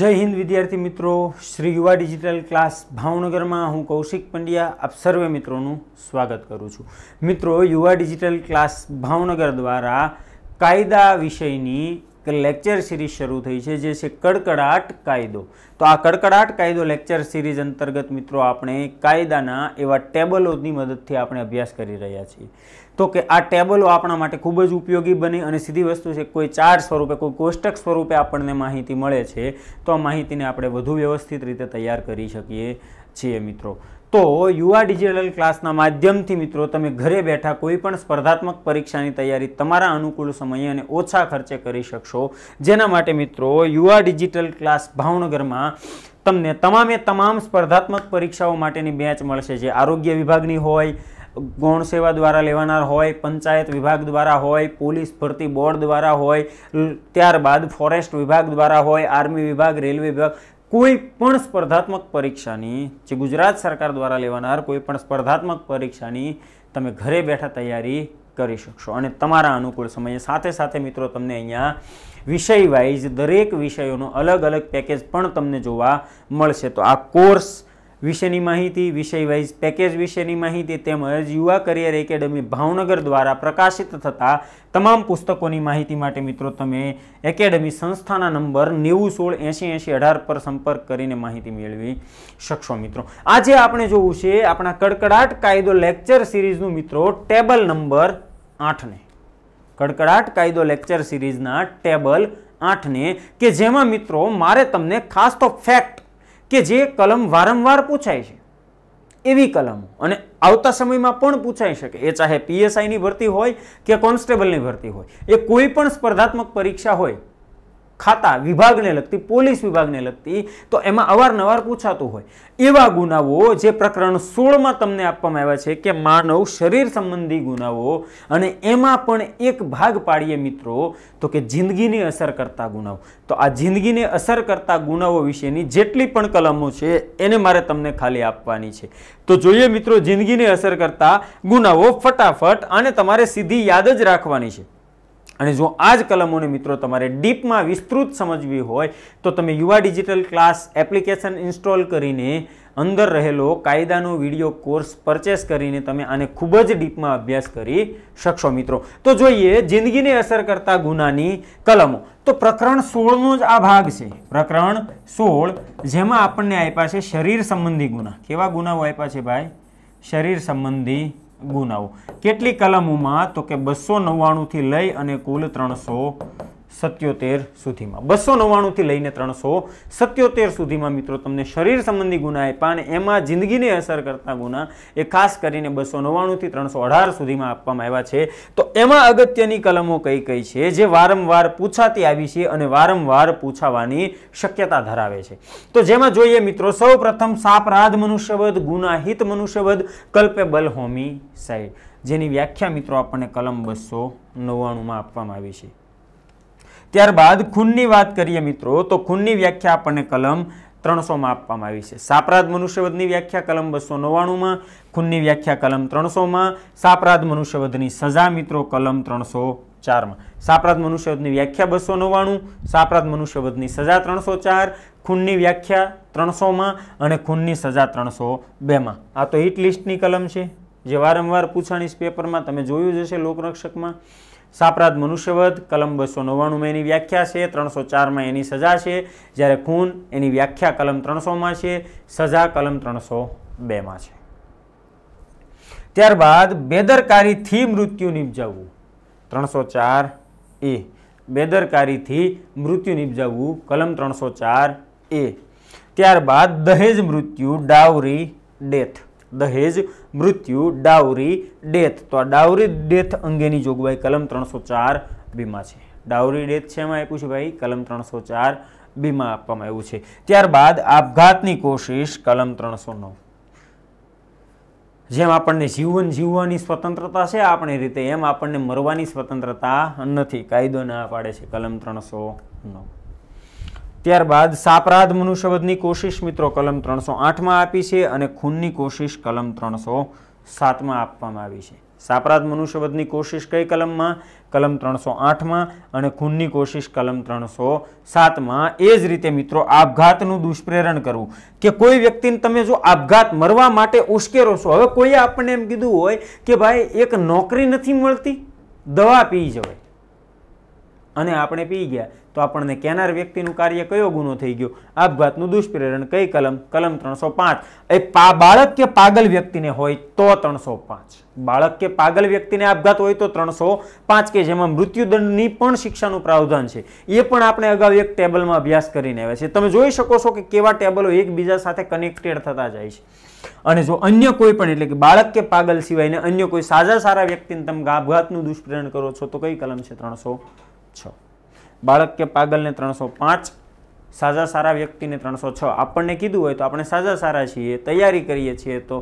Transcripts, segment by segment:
જય હિન્દ વિદ્યાર્થી મિત્રો શ્રી યુવા ડિજિટલ ક્લાસ ભાવનગરમાં હું કૌશિક પંડ્યા આપ સર્વે મિત્રોનું સ્વાગત કરું છું મિત્રો યુવા ડિજિટલ ક્લાસ ભાવનગર દ્વારા કાયદા વિષયની કે લેક્ચર સિરીઝ શરૂ થઈ છે જે છે કડકડાટ કાયદો તો આ કડકડાટ કાયદો લેક્ચર સિરીઝ અંતર્ગત મિત્રો આપણે કાયદાના એવા ટેબલોની મદદથી આપણે અભ્યાસ કરી રહ્યા છીએ તો કે આ ટેબલો આપણા માટે ખૂબ જ ઉપયોગી બની અને સીધી વસ્તુ છે કોઈ ચાર્ટ સ્વરૂપે કોઈ કોષ્ટક સ્વરૂપે આપણને માહિતી મળે છે તો આ માહિતીને આપણે વધુ વ્યવસ્થિત રીતે તૈયાર કરી શકીએ છીએ મિત્રો તો યુવા ડિજિટલ ક્લાસના માધ્યમથી મિત્રો તમે ઘરે બેઠા કોઈ પણ સ્પર્ધાત્મક પરીક્ષાની તૈયારી તમારા અનુકૂળ સમયે અને ઓછા ખર્ચે કરી શકશો જેના માટે મિત્રો યુવા ડિજિટલ ક્લાસ ભાવનગરમાં તમને તમામે તમામ સ્પર્ધાત્મક પરીક્ષાઓ માટેની બેચ મળશે જે આરોગ્ય વિભાગની હોય ગૌણ સેવા દ્વારા લેવાનાર હોય પંચાયત વિભાગ દ્વારા હોય પોલીસ ભરતી બોર્ડ દ્વારા હોય ત્યારબાદ ફોરેસ્ટ વિભાગ દ્વારા હોય આર્મી વિભાગ રેલવે વિભાગ કોઈ પણ સ્પર્ધાત્મક પરીક્ષાની જે ગુજરાત સરકાર દ્વારા લેવાનાર કોઈ પણ સ્પર્ધાત્મક પરીક્ષાની તમે ઘરે બેઠા તૈયારી કરી શકશો અને તમારા અનુકૂળ સમયે સાથે સાથે મિત્રો તમને અહીંયા વિષય વાઇઝ દરેક વિષયોનો અલગ અલગ પેકેજ પણ તમને જોવા મળશે તો આ કોર્સ વિષયની માહિતી વિષય વાઇઝ પેકેજ વિશેની માહિતી તેમજ યુવા કરિયર એકેડમી ભાવનગર દ્વારા પ્રકાશિત થતા તમામ પુસ્તકોની માહિતી માટે મિત્રો તમે એકેડેમી સંસ્થાના નંબર નેવું સોળ એંશી એંશી અઢાર પર સંપર્ક કરીને માહિતી મેળવી શકશો મિત્રો આજે આપણે જોવું છે આપણા કડકડાટ કાયદો લેક્ચર સિરીઝનું મિત્રો ટેબલ નંબર આઠને કડકડાટ કાયદો લેક્ચર સિરીઝના ટેબલ આઠને કે જેમાં મિત્રો મારે તમને ખાસ તો ફેક્ટ કે જે કલમ વારંવાર પૂછાય છે એવી કલમો અને આવતા સમયમાં પણ પૂછાઈ શકે એ ચાહે પીએસઆઈની ભરતી હોય કે કોન્સ્ટેબલની ભરતી હોય એ કોઈ પણ સ્પર્ધાત્મક પરીક્ષા હોય ખાતા વિભાગને લગતી પોલીસ વિભાગને લગતી તો એમાં અવારનવાર પૂછાતું હોય એવા ગુનાઓ જે પ્રકરણ સોળમાં તમને આપવામાં આવ્યા છે કે માનવ શરીર સંબંધી ગુનાઓ અને એમાં પણ એક ભાગ પાડીએ મિત્રો તો કે જિંદગીને અસર કરતા ગુનાઓ તો આ જિંદગીને અસર કરતા ગુનાઓ વિશેની જેટલી પણ કલમો છે એને મારે તમને ખાલી આપવાની છે તો જોઈએ મિત્રો જિંદગીને અસર કરતા ગુનાઓ ફટાફટ અને તમારે સીધી યાદ જ રાખવાની છે અને જો આ જ કલમોને મિત્રો તમારે ડીપમાં વિસ્તૃત સમજવી હોય તો તમે યુવા ડિજિટલ ક્લાસ એપ્લિકેશન ઇન્સ્ટોલ કરીને અંદર રહેલો કાયદાનો વિડીયો કોર્સ પરચેસ કરીને તમે આને ખૂબ જ ડીપમાં અભ્યાસ કરી શકશો મિત્રો તો જોઈએ જિંદગીને અસર કરતા ગુનાની કલમો તો પ્રકરણ સોળનો જ આ ભાગ છે પ્રકરણ સોળ જેમાં આપણને આપ્યા છે શરીર સંબંધી ગુના કેવા ગુનાઓ આપ્યા છે ભાઈ શરીર સંબંધી ગુનાઓ કેટલી કલમોમાં તો કે બસો નવ્વાણુંથી લઈ અને કુલ ત્રણસો સત્યોતેર સુધીમાં બસો નવ્વાણુંથી લઈને ત્રણસો સત્યોતેર સુધીમાં મિત્રો તમને શરીર સંબંધી ગુના આપ્યા અને એમાં જિંદગીને અસર કરતા ગુના એ ખાસ કરીને બસો નવ્વાણુંથી ત્રણસો અઢાર સુધીમાં આપવામાં આવ્યા છે તો એમાં અગત્યની કલમો કઈ કઈ છે જે વારંવાર પૂછાતી આવી છે અને વારંવાર પૂછાવાની શક્યતા ધરાવે છે તો જેમાં જોઈએ મિત્રો સૌ પ્રથમ સાપરાધ મનુષ્યવધ ગુનાહિત મનુષ્યવધ કલ્પેબલ હોમી સાઇડ જેની વ્યાખ્યા મિત્રો આપણને કલમ બસો નવ્વાણુંમાં આપવામાં આવી છે ત્યારબાદ ખૂનની વાત કરીએ મિત્રો તો ખૂનની વ્યાખ્યા આપણને કલમ ત્રણસોમાં આપવામાં આવી છે સાપરાધ મનુષ્યવધની વ્યાખ્યા કલમ બસો નવ્વાણુંમાં ખૂનની વ્યાખ્યા કલમ ત્રણસોમાં સાપરાધ મનુષ્યવધની સજા મિત્રો કલમ ત્રણસો ચારમાં સાપરાધ મનુષ્યવધની વ્યાખ્યા બસો નવ્વાણું સાપરાધ મનુષ્યવધની સજા ત્રણસો ચાર ખૂનની વ્યાખ્યા ત્રણસોમાં અને ખૂનની સજા ત્રણસો બેમાં આ તો હિટ લિસ્ટની કલમ છે જે વારંવાર પૂછાણી પેપરમાં તમે જોયું જ હશે લોકરક્ષકમાં સાપરાધ મનુષ્યવધ કલમ બસો નવ્વાણુંમાં એની વ્યાખ્યા છે ત્રણસો ચારમાં એની સજા છે જ્યારે ખૂન એની વ્યાખ્યા કલમ ત્રણસોમાં છે સજા કલમ ત્રણસો બેમાં છે ત્યારબાદ બેદરકારીથી મૃત્યુ નિપજાવવું ત્રણસો ચાર એ બેદરકારીથી મૃત્યુ નિપજાવવું કલમ ત્રણસો ચાર એ ત્યારબાદ દહેજ મૃત્યુ ડાવરી ડેથ દહેજ મૃત્યુ ડાવરી ડેથ તો આ ડાવરી ડેથ અંગેની જોગવાઈ કલમ ત્રણસો ચાર બીમાં છે ડાવરી ડેથ છે એમાં આપ્યું છે ભાઈ કલમ ત્રણસો ચાર બીમાં આપવામાં આવ્યું છે ત્યારબાદ આપઘાતની કોશિશ કલમ ત્રણસો નવ જેમ આપણને જીવન જીવવાની સ્વતંત્રતા છે આપણી રીતે એમ આપણને મરવાની સ્વતંત્રતા નથી કાયદો ના પાડે છે કલમ ત્રણસો નવ ત્યારબાદ સાપરાધ મનુષ્યવધની કોશિશ મિત્રો કલમ ત્રણસો આઠમાં આપી છે અને ખૂનની કોશિશ કલમ ત્રણસો સાતમાં આપવામાં આવી છે સાપરાધ મનુષ્યવધની કોશિશ કઈ કલમમાં કલમ ત્રણસો આઠમાં અને ખૂનની કોશિશ કલમ ત્રણસો સાતમાં એ જ રીતે મિત્રો આપઘાતનું દુષ્પ્રેરણ કરવું કે કોઈ વ્યક્તિને તમે જો આપઘાત મરવા માટે ઉશ્કેરો છો હવે કોઈએ આપણને એમ કીધું હોય કે ભાઈ એક નોકરી નથી મળતી દવા પી જવાય અને આપણે પી ગયા તો આપણને કહેનાર વ્યક્તિનું કાર્ય કયો ગુનો થઈ ગયો આપઘાતનું દુષ્પ્રેરણ કઈ કલમ કલમ ત્રણસો પાંચ એ બાળક કે પાગલ વ્યક્તિને હોય તો ત્રણસો પાંચ બાળક કે પાગલ વ્યક્તિને આપઘાત હોય તો ત્રણસો પાંચ કે જેમાં મૃત્યુદંડની પણ શિક્ષાનું પ્રાવધાન છે એ પણ આપણે અગાઉ એક ટેબલમાં અભ્યાસ કરીને આવ્યા છે તમે જોઈ શકો છો કે કેવા ટેબલો એકબીજા સાથે કનેક્ટેડ થતા જાય છે અને જો અન્ય કોઈ પણ એટલે કે બાળક કે પાગલ સિવાયને અન્ય કોઈ સાજા સારા વ્યક્તિને તમે આપઘાતનું દુષ્પ્રેરણ કરો છો તો કઈ કલમ છે ત્રણસો છ બાળક કે પાગલને ત્રણસો પાંચ સાજા સારા વ્યક્તિને ત્રણસો છ આપણને કીધું હોય તો આપણે સાજા સારા છીએ તૈયારી કરીએ છીએ તો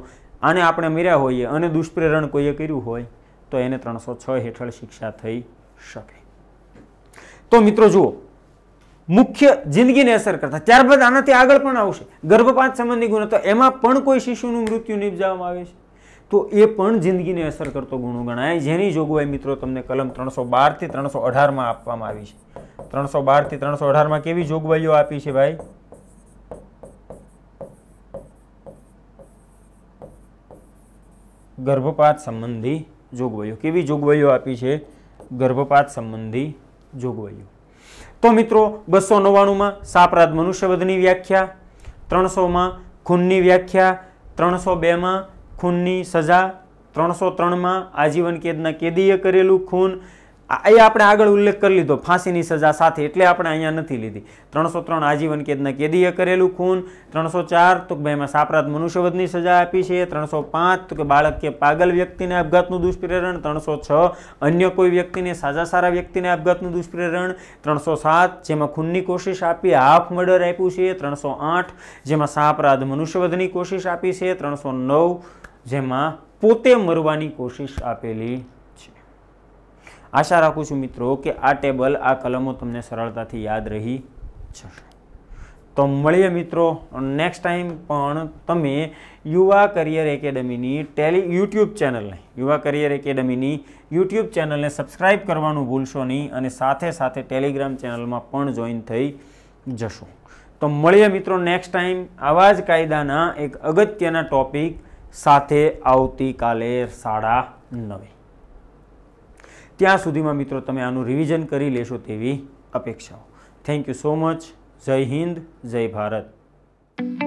આને આપણે મર્યા હોઈએ અને દુષ્પ્રેરણ કોઈએ કર્યું હોય તો એને ત્રણસો છ હેઠળ શિક્ષા થઈ શકે તો મિત્રો જુઓ મુખ્ય જિંદગીને અસર કરતા ત્યારબાદ આનાથી આગળ પણ આવશે ગર્ભપાત સંબંધી ગુણ તો એમાં પણ કોઈ શિશુનું મૃત્યુ નિપજાવવામાં આવે છે તો એ પણ જિંદગીને અસર કરતો ગુનો ગણાય જેની જોગવાઈ મિત્રો તમને કલમ ત્રણસો બારથી ત્રણસો અઢારમાં આપવામાં આવી છે ત્રણસો બારથી ત્રણસો અઢારમાં કેવી જોગવાઈઓ આપી છે ભાઈ ગર્ભપાત સંબંધી જોગવાઈઓ કેવી જોગવાઈઓ આપી છે ગર્ભપાત સંબંધી જોગવાઈઓ તો મિત્રો બસો નવ્વાણુંમાં સાપરાધ મનુષ્યવધની વ્યાખ્યા ત્રણસોમાં ખૂનની વ્યાખ્યા ત્રણસો બેમાં ખૂનની સજા ત્રણસો ત્રણમાં આજીવન કેદના કેદીએ કરેલું ખૂન એ આપણે આગળ ઉલ્લેખ કરી લીધો ફાંસીની સજા સાથે એટલે આપણે અહીંયા નથી લીધી ત્રણસો ત્રણ આજીવન કેદના કેદીએ કરેલું ખૂન ત્રણસો ચાર તો ભાઈ એમાં સાપરાત મનુષ્યવધની સજા આપી છે ત્રણસો પાંચ તો કે બાળક કે પાગલ વ્યક્તિને આપઘાતનું દુષ્પ્રેરણ ત્રણસો છ અન્ય કોઈ વ્યક્તિને સાજા સારા વ્યક્તિને આપઘાતનું દુષ્પ્રેરણ ત્રણસો સાત જેમાં ખૂનની કોશિશ આપી હાફ મર્ડર આપ્યું છે ત્રણસો આઠ જેમાં સાપરાધ મનુષ્યવધની કોશિશ આપી છે ત્રણસો નવ જેમાં પોતે મરવાની કોશિશ આપેલી છે આશા રાખું છું મિત્રો કે આ ટેબલ આ કલમો તમને સરળતાથી યાદ રહી જશે તો મળીએ મિત્રો નેક્સ્ટ ટાઈમ પણ તમે યુવા કરિયર એકેડમીની ટેલી યુટ્યુબ ચેનલને યુવા કરિયર એકેડમીની યુટ્યુબ ચેનલને સબસ્ક્રાઈબ કરવાનું ભૂલશો નહીં અને સાથે સાથે ટેલિગ્રામ ચેનલમાં પણ જોઈન થઈ જશો તો મળીએ મિત્રો નેક્સ્ટ ટાઈમ આવા જ કાયદાના એક અગત્યના ટોપિક સાથે આવતીકાલે સાડા નવે ત્યાં સુધીમાં મિત્રો તમે આનું રિવિઝન કરી લેશો તેવી અપેક્ષાઓ થેન્ક યુ સો મચ જય હિન્દ જય ભારત